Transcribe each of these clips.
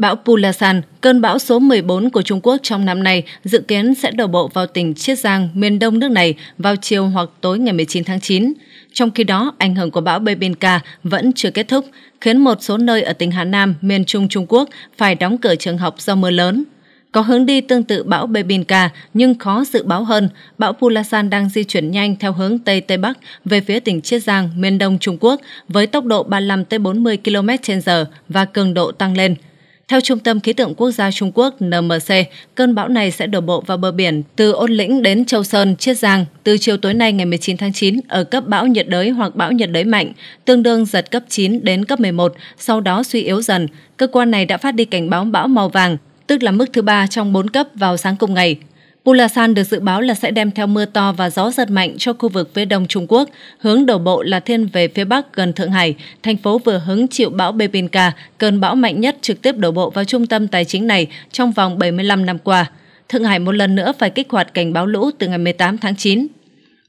Bão Pulasan, cơn bão số 14 của Trung Quốc trong năm nay, dự kiến sẽ đổ bộ vào tỉnh Chiết Giang, miền đông nước này vào chiều hoặc tối ngày 19 tháng 9. Trong khi đó, ảnh hưởng của bão Bebinka vẫn chưa kết thúc, khiến một số nơi ở tỉnh Hà Nam, miền trung Trung Quốc phải đóng cửa trường học do mưa lớn. Có hướng đi tương tự bão Bebinka nhưng khó dự báo hơn, bão Pulasan đang di chuyển nhanh theo hướng Tây Tây Bắc về phía tỉnh Chiết Giang, miền đông Trung Quốc với tốc độ 35-40 km h và cường độ tăng lên – theo Trung tâm Khí tượng Quốc gia Trung Quốc NMC, cơn bão này sẽ đổ bộ vào bờ biển từ Ôn Lĩnh đến Châu Sơn, Chiết Giang từ chiều tối nay ngày 19 tháng 9 ở cấp bão nhiệt đới hoặc bão nhiệt đới mạnh, tương đương giật cấp 9 đến cấp 11, sau đó suy yếu dần. Cơ quan này đã phát đi cảnh báo bão màu vàng, tức là mức thứ ba trong 4 cấp vào sáng cùng ngày, Bulasan được dự báo là sẽ đem theo mưa to và gió giật mạnh cho khu vực phía đông Trung Quốc, hướng đầu bộ là thiên về phía bắc gần Thượng Hải. Thành phố vừa hứng chịu bão Bebinka, cơn bão mạnh nhất trực tiếp đổ bộ vào trung tâm tài chính này trong vòng 75 năm qua. Thượng Hải một lần nữa phải kích hoạt cảnh báo lũ từ ngày 18 tháng 9.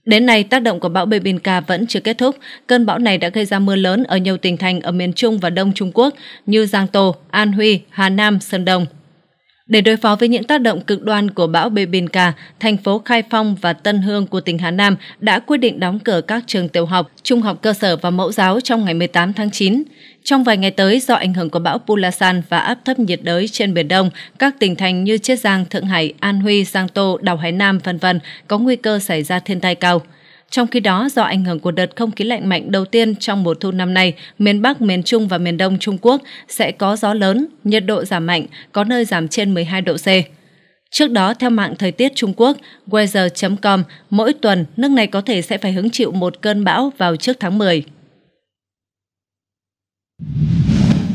Đến nay, tác động của bão Bebinka vẫn chưa kết thúc. Cơn bão này đã gây ra mưa lớn ở nhiều tỉnh thành ở miền Trung và Đông Trung Quốc như Giang Tô, An Huy, Hà Nam, Sơn Đông. Để đối phó với những tác động cực đoan của bão Bebinca, thành phố Khai Phong và Tân Hương của tỉnh Hà Nam đã quyết định đóng cửa các trường tiểu học, trung học cơ sở và mẫu giáo trong ngày 18 tháng 9. Trong vài ngày tới, do ảnh hưởng của bão Pulasan và áp thấp nhiệt đới trên Biển Đông, các tỉnh thành như Chiết Giang, Thượng Hải, An Huy, Giang Tô, đảo Hải Nam, v.v. có nguy cơ xảy ra thiên tai cao. Trong khi đó, do ảnh hưởng của đợt không khí lạnh mạnh đầu tiên trong mùa thu năm nay, miền Bắc, miền Trung và miền Đông Trung Quốc sẽ có gió lớn, nhiệt độ giảm mạnh, có nơi giảm trên 12 độ C. Trước đó, theo mạng thời tiết Trung Quốc, weather.com, mỗi tuần nước này có thể sẽ phải hứng chịu một cơn bão vào trước tháng 10.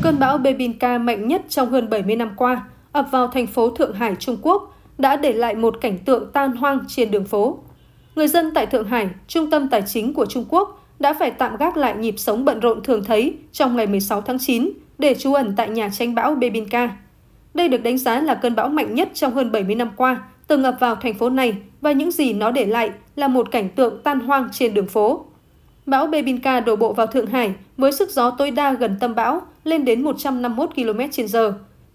Cơn bão Bebinka mạnh nhất trong hơn 70 năm qua ập vào thành phố Thượng Hải, Trung Quốc đã để lại một cảnh tượng tan hoang trên đường phố người dân tại Thượng Hải, trung tâm tài chính của Trung Quốc, đã phải tạm gác lại nhịp sống bận rộn thường thấy trong ngày 16 tháng 9 để trú ẩn tại nhà tranh bão Bebinka. Đây được đánh giá là cơn bão mạnh nhất trong hơn 70 năm qua, từng ngập vào thành phố này và những gì nó để lại là một cảnh tượng tan hoang trên đường phố. Bão Bebinka đổ bộ vào Thượng Hải với sức gió tối đa gần tâm bão lên đến 151 km h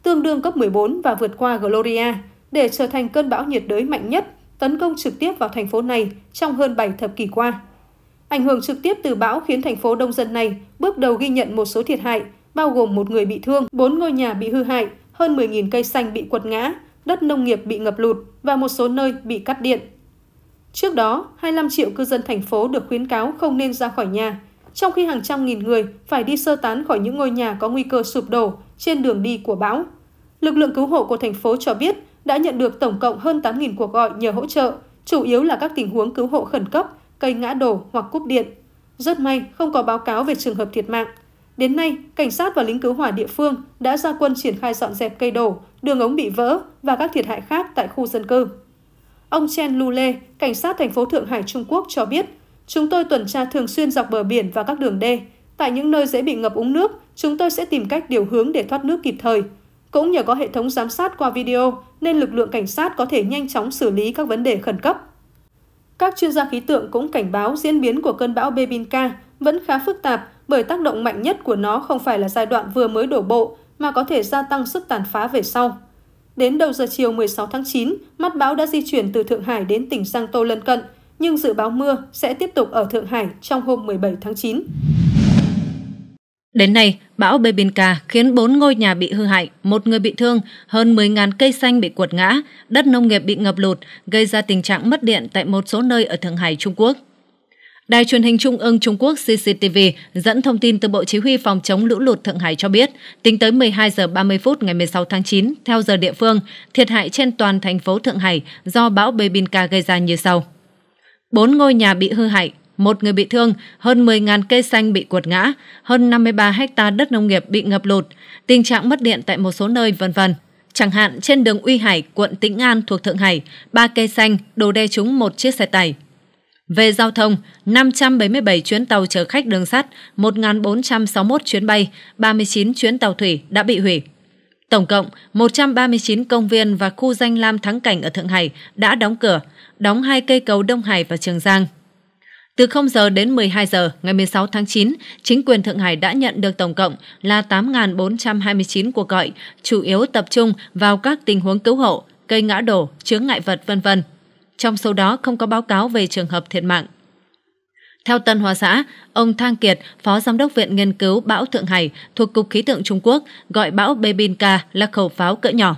tương đương cấp 14 và vượt qua Gloria, để trở thành cơn bão nhiệt đới mạnh nhất tấn công trực tiếp vào thành phố này trong hơn 7 thập kỷ qua. Ảnh hưởng trực tiếp từ bão khiến thành phố đông dân này bước đầu ghi nhận một số thiệt hại, bao gồm một người bị thương, 4 ngôi nhà bị hư hại, hơn 10.000 cây xanh bị quật ngã, đất nông nghiệp bị ngập lụt và một số nơi bị cắt điện. Trước đó, 25 triệu cư dân thành phố được khuyến cáo không nên ra khỏi nhà, trong khi hàng trăm nghìn người phải đi sơ tán khỏi những ngôi nhà có nguy cơ sụp đổ trên đường đi của bão. Lực lượng cứu hộ của thành phố cho biết đã nhận được tổng cộng hơn 8.000 cuộc gọi nhờ hỗ trợ, chủ yếu là các tình huống cứu hộ khẩn cấp, cây ngã đổ hoặc cúp điện. Rất may không có báo cáo về trường hợp thiệt mạng. Đến nay, cảnh sát và lính cứu hỏa địa phương đã ra quân triển khai dọn dẹp cây đổ, đường ống bị vỡ và các thiệt hại khác tại khu dân cư. Ông Chen Lule, cảnh sát thành phố Thượng Hải Trung Quốc cho biết, chúng tôi tuần tra thường xuyên dọc bờ biển và các đường đê. Tại những nơi dễ bị ngập úng nước, chúng tôi sẽ tìm cách điều hướng để thoát nước kịp thời, cũng nhờ có hệ thống giám sát qua video nên lực lượng cảnh sát có thể nhanh chóng xử lý các vấn đề khẩn cấp. Các chuyên gia khí tượng cũng cảnh báo diễn biến của cơn bão Bebinca vẫn khá phức tạp bởi tác động mạnh nhất của nó không phải là giai đoạn vừa mới đổ bộ mà có thể gia tăng sức tàn phá về sau. Đến đầu giờ chiều 16 tháng 9, mắt bão đã di chuyển từ Thượng Hải đến tỉnh Giang Tô lân cận, nhưng dự báo mưa sẽ tiếp tục ở Thượng Hải trong hôm 17 tháng 9. Đến nay, bão Bebinca khiến 4 ngôi nhà bị hư hại, một người bị thương, hơn 10.000 cây xanh bị cuột ngã, đất nông nghiệp bị ngập lụt, gây ra tình trạng mất điện tại một số nơi ở Thượng Hải, Trung Quốc. Đài truyền hình Trung ương Trung Quốc CCTV dẫn thông tin từ Bộ Chỉ huy Phòng chống lũ lụt Thượng Hải cho biết, tính tới 12 giờ 30 phút ngày 16 tháng 9, theo giờ địa phương, thiệt hại trên toàn thành phố Thượng Hải do bão Bebinca gây ra như sau. 4 ngôi nhà bị hư hại, một người bị thương, hơn 10.000 cây xanh bị cuột ngã, hơn 53 hecta đất nông nghiệp bị ngập lụt, tình trạng mất điện tại một số nơi vân vân. Chẳng hạn trên đường Uy Hải, quận Tĩnh An thuộc Thượng Hải, ba cây xanh đổ đè chúng một chiếc xe tải. Về giao thông, 577 chuyến tàu chở khách đường sắt, 1.461 chuyến bay, 39 chuyến tàu thủy đã bị hủy. Tổng cộng, 139 công viên và khu danh lam thắng cảnh ở Thượng Hải đã đóng cửa, đóng hai cây cầu Đông Hải và Trường Giang. Từ 0 giờ đến 12 giờ ngày 16 tháng 9, chính quyền Thượng Hải đã nhận được tổng cộng là 8.429 cuộc gọi, chủ yếu tập trung vào các tình huống cứu hộ, cây ngã đổ, chướng ngại vật vân vân. Trong số đó không có báo cáo về trường hợp thiệt mạng. Theo Tân Hoa Xã, ông Thang Kiệt, Phó Giám đốc Viện Nghiên cứu Bão Thượng Hải thuộc Cục Khí tượng Trung Quốc, gọi bão Bebinka là khẩu pháo cỡ nhỏ.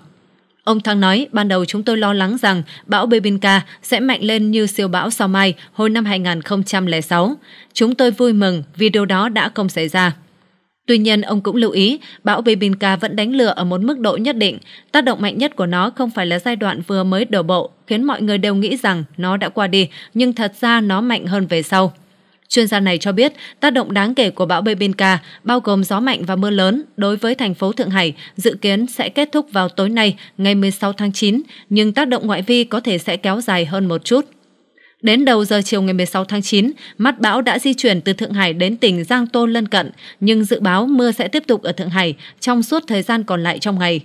Ông Thăng nói, ban đầu chúng tôi lo lắng rằng bão Bebinca sẽ mạnh lên như siêu bão sau mai hồi năm 2006. Chúng tôi vui mừng vì điều đó đã không xảy ra. Tuy nhiên, ông cũng lưu ý, bão Bebinca vẫn đánh lừa ở một mức độ nhất định. Tác động mạnh nhất của nó không phải là giai đoạn vừa mới đổ bộ, khiến mọi người đều nghĩ rằng nó đã qua đi, nhưng thật ra nó mạnh hơn về sau. Chuyên gia này cho biết tác động đáng kể của bão Bebinca, bao gồm gió mạnh và mưa lớn, đối với thành phố Thượng Hải dự kiến sẽ kết thúc vào tối nay ngày 16 tháng 9, nhưng tác động ngoại vi có thể sẽ kéo dài hơn một chút. Đến đầu giờ chiều ngày 16 tháng 9, mắt bão đã di chuyển từ Thượng Hải đến tỉnh Giang Tô lân cận, nhưng dự báo mưa sẽ tiếp tục ở Thượng Hải trong suốt thời gian còn lại trong ngày.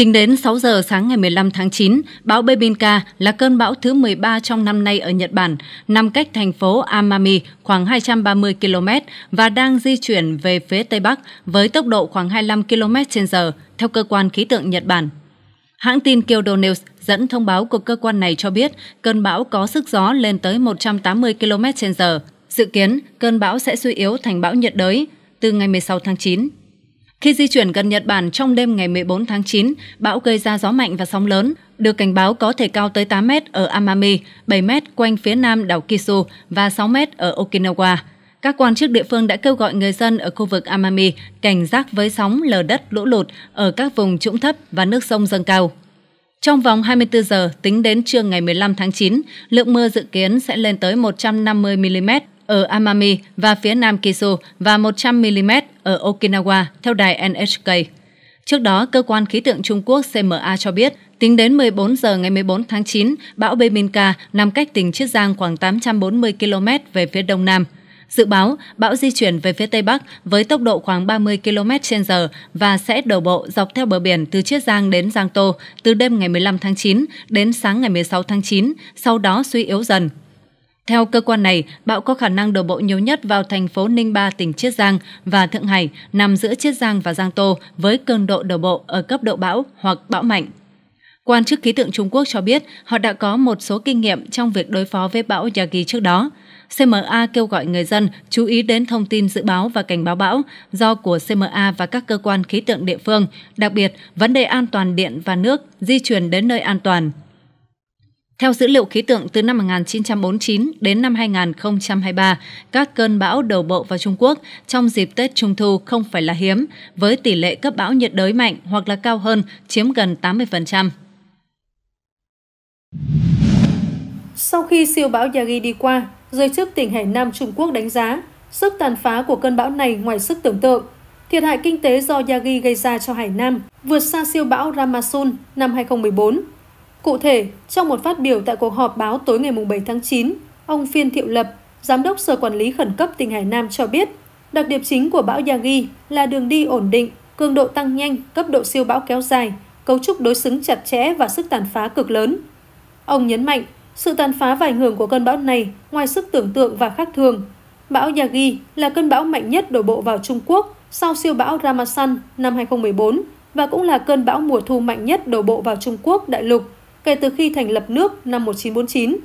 Tính đến 6 giờ sáng ngày 15 tháng 9, bão Bebinka là cơn bão thứ 13 trong năm nay ở Nhật Bản, nằm cách thành phố Amami khoảng 230 km và đang di chuyển về phía Tây Bắc với tốc độ khoảng 25 km h theo cơ quan khí tượng Nhật Bản. Hãng tin Kyodo News dẫn thông báo của cơ quan này cho biết cơn bão có sức gió lên tới 180 km h Dự kiến, cơn bão sẽ suy yếu thành bão nhiệt đới từ ngày 16 tháng 9. Khi di chuyển gần Nhật Bản trong đêm ngày 14 tháng 9, bão gây ra gió mạnh và sóng lớn, được cảnh báo có thể cao tới 8 mét ở Amami, 7 mét quanh phía nam đảo Kisu và 6 mét ở Okinawa. Các quan chức địa phương đã kêu gọi người dân ở khu vực Amami cảnh giác với sóng lở đất lũ lụt ở các vùng trũng thấp và nước sông dâng cao. Trong vòng 24 giờ, tính đến trưa ngày 15 tháng 9, lượng mưa dự kiến sẽ lên tới 150 mm, ở Amami và phía nam Kiso và 100mm ở Okinawa, theo đài NHK. Trước đó, cơ quan khí tượng Trung Quốc CMA cho biết, tính đến 14 giờ ngày 14 tháng 9, bão Beminka nằm cách tỉnh Chiết Giang khoảng 840 km về phía đông nam. Dự báo, bão di chuyển về phía Tây Bắc với tốc độ khoảng 30 km h và sẽ đổ bộ dọc theo bờ biển từ Chiết Giang đến Giang Tô từ đêm ngày 15 tháng 9 đến sáng ngày 16 tháng 9, sau đó suy yếu dần. Theo cơ quan này, bão có khả năng đổ bộ nhiều nhất vào thành phố Ninh Ba, tỉnh Chiết Giang và Thượng Hải, nằm giữa Chiết Giang và Giang Tô với cường độ đổ bộ ở cấp độ bão hoặc bão mạnh. Quan chức khí tượng Trung Quốc cho biết họ đã có một số kinh nghiệm trong việc đối phó với bão Yagi trước đó. CMA kêu gọi người dân chú ý đến thông tin dự báo và cảnh báo bão do của CMA và các cơ quan khí tượng địa phương, đặc biệt vấn đề an toàn điện và nước di chuyển đến nơi an toàn. Theo dữ liệu khí tượng từ năm 1949 đến năm 2023, các cơn bão đầu bộ vào Trung Quốc trong dịp Tết Trung thu không phải là hiếm, với tỷ lệ cấp bão nhiệt đới mạnh hoặc là cao hơn chiếm gần 80%. Sau khi siêu bão Yagi đi qua, giới chức tỉnh Hải Nam Trung Quốc đánh giá sức tàn phá của cơn bão này ngoài sức tưởng tượng. Thiệt hại kinh tế do Yagi gây ra cho Hải Nam vượt xa siêu bão Ramasun năm 2014 Cụ thể, trong một phát biểu tại cuộc họp báo tối ngày 7 tháng 9, ông Phiên Thiệu Lập, Giám đốc Sở Quản lý Khẩn cấp tỉnh Hải Nam cho biết, đặc điểm chính của bão Yagi là đường đi ổn định, cường độ tăng nhanh, cấp độ siêu bão kéo dài, cấu trúc đối xứng chặt chẽ và sức tàn phá cực lớn. Ông nhấn mạnh, sự tàn phá và ảnh hưởng của cơn bão này ngoài sức tưởng tượng và khác thường. Bão Yagi là cơn bão mạnh nhất đổ bộ vào Trung Quốc sau siêu bão Ramasan năm 2014 và cũng là cơn bão mùa thu mạnh nhất đổ bộ vào Trung Quốc đại lục kể từ khi thành lập nước năm 1949.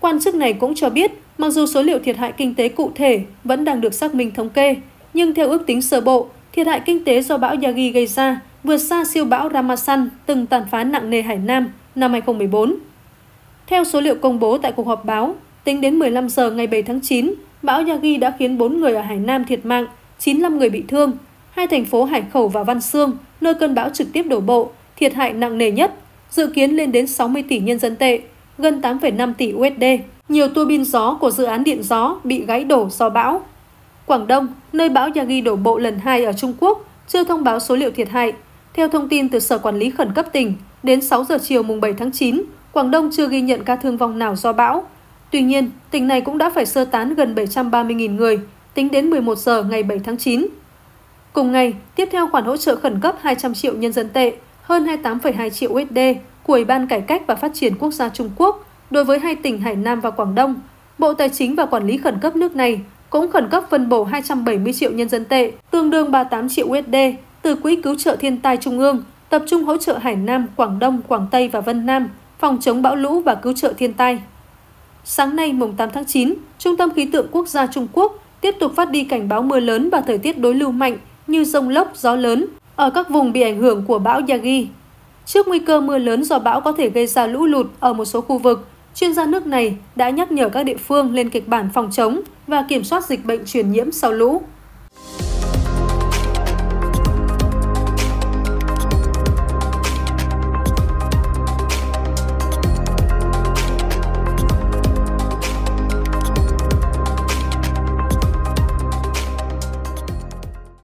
Quan chức này cũng cho biết, mặc dù số liệu thiệt hại kinh tế cụ thể vẫn đang được xác minh thống kê, nhưng theo ước tính sơ bộ, thiệt hại kinh tế do bão Yagi gây ra vượt xa siêu bão Ramasan từng tàn phá nặng nề Hải Nam năm 2014. Theo số liệu công bố tại cuộc họp báo, tính đến 15 giờ ngày 7 tháng 9, bão Yagi đã khiến 4 người ở Hải Nam thiệt mạng, 95 người bị thương. Hai thành phố Hải Khẩu và Văn Xương, nơi cơn bão trực tiếp đổ bộ, thiệt hại nặng nề nhất dự kiến lên đến 60 tỷ nhân dân tệ, gần 8,5 tỷ USD. Nhiều tua bin gió của dự án điện gió bị gãy đổ do bão. Quảng Đông, nơi bão Yagi đổ bộ lần hai ở Trung Quốc, chưa thông báo số liệu thiệt hại. Theo thông tin từ Sở Quản lý Khẩn cấp tỉnh, đến 6 giờ chiều mùng 7 tháng 9, Quảng Đông chưa ghi nhận ca thương vong nào do bão. Tuy nhiên, tỉnh này cũng đã phải sơ tán gần 730.000 người, tính đến 11 giờ ngày 7 tháng 9. Cùng ngày, tiếp theo khoản hỗ trợ khẩn cấp 200 triệu nhân dân tệ hơn 28,2 triệu USD của Ủy ban Cải cách và Phát triển Quốc gia Trung Quốc đối với hai tỉnh Hải Nam và Quảng Đông. Bộ Tài chính và Quản lý Khẩn cấp nước này cũng khẩn cấp phân bổ 270 triệu nhân dân tệ, tương đương 38 triệu USD, từ Quỹ Cứu trợ Thiên tai Trung ương, tập trung hỗ trợ Hải Nam, Quảng Đông, Quảng Tây và Vân Nam phòng chống bão lũ và cứu trợ thiên tai. Sáng nay mùng 8 tháng 9, Trung tâm Khí tượng Quốc gia Trung Quốc tiếp tục phát đi cảnh báo mưa lớn và thời tiết đối lưu mạnh như rông lốc, gió lớn ở các vùng bị ảnh hưởng của bão Yagi. Trước nguy cơ mưa lớn do bão có thể gây ra lũ lụt ở một số khu vực, chuyên gia nước này đã nhắc nhở các địa phương lên kịch bản phòng chống và kiểm soát dịch bệnh truyền nhiễm sau lũ.